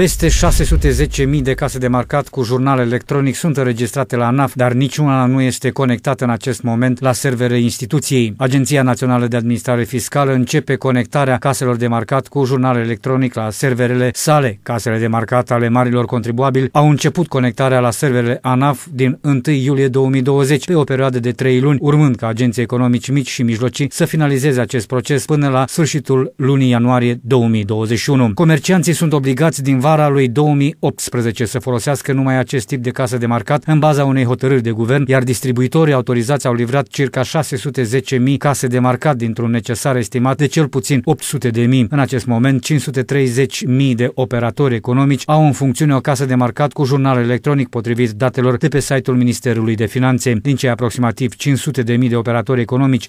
Peste 610.000 de case de marcat cu jurnal electronic sunt înregistrate la ANAF, dar niciuna nu este conectată în acest moment la servere instituției. Agenția Națională de Administrare Fiscală începe conectarea caselor de marcat cu jurnal electronic la serverele sale. Casele de marcat ale marilor contribuabili au început conectarea la serverele ANAF din 1 iulie 2020 pe o perioadă de 3 luni, urmând ca agenții economici mici și mijlocii să finalizeze acest proces până la sfârșitul lunii ianuarie 2021. Comercianții sunt obligați din vara lui 2018 să folosească numai acest tip de casă de marcat în baza unei hotărâri de guvern, iar distribuitorii autorizați au livrat circa 610.000 case de marcat dintr-un necesar estimat de cel puțin 800.000. În acest moment, 530.000 de operatori economici au în funcțiune o casă de marcat cu jurnal electronic potrivit datelor de pe site-ul Ministerului de Finanțe. Din cei aproximativ 500.000 de operatori economici,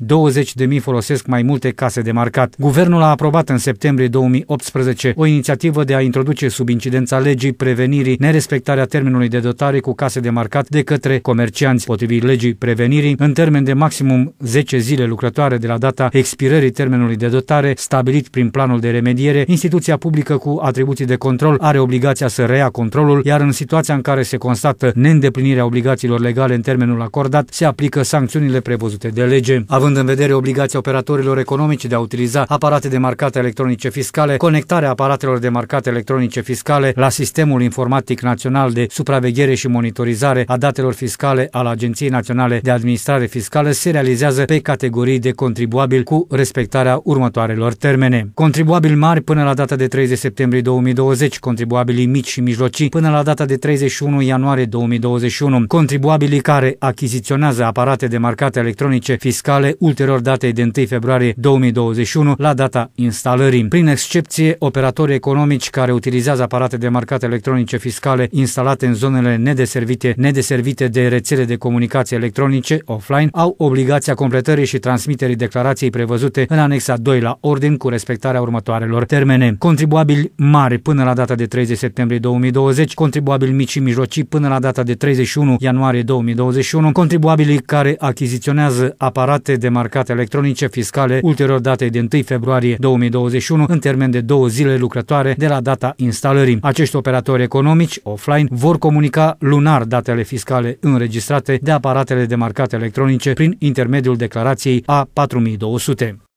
20.000 folosesc mai multe case de marcat. Guvernul a aprobat în septembrie 2018 o inițiativă de a introduce sub incidența legii prevenirii, nerespectarea termenului de dotare cu case de marcat de către comercianți potrivit legii prevenirii în termen de maximum 10 zile lucrătoare de la data expirării termenului de dotare stabilit prin planul de remediere, instituția publică cu atribuții de control are obligația să reia controlul, iar în situația în care se constată neîndeplinirea obligațiilor legale în termenul acordat, se aplică sancțiunile prevăzute de lege. Având în vedere obligația operatorilor economici de a utiliza aparate de marcate electronice fiscale, conectarea aparatelor de marcate electronice fiscale fiscale la Sistemul Informatic Național de Supraveghere și Monitorizare a Datelor Fiscale al Agenției Naționale de Administrare Fiscală se realizează pe categorii de contribuabil cu respectarea următoarelor termene. contribuabil mari până la data de 30 septembrie 2020, contribuabilii mici și mijlocii până la data de 31 ianuarie 2021, contribuabilii care achiziționează aparate de marcate electronice fiscale ulterior datei de 1 februarie 2021 la data instalării. Prin excepție, operatorii economici care utilizează utilizează aparate de marcat electronice fiscale instalate în zonele nedeservite, nedeservite de rețele de comunicații electronice offline, au obligația completării și transmiterii declarației prevăzute în anexa 2 la ordin cu respectarea următoarelor termene. Contribuabili mari până la data de 30 septembrie 2020, contribuabili mici și mijlocii până la data de 31 ianuarie 2021, contribuabilii care achiziționează aparate de marcat electronice fiscale ulterior datei de 1 februarie 2021 în termen de două zile lucrătoare de la data instalării salării. Acești operatori economici offline vor comunica lunar datele fiscale înregistrate de aparatele de marcat electronice prin intermediul declarației A4200.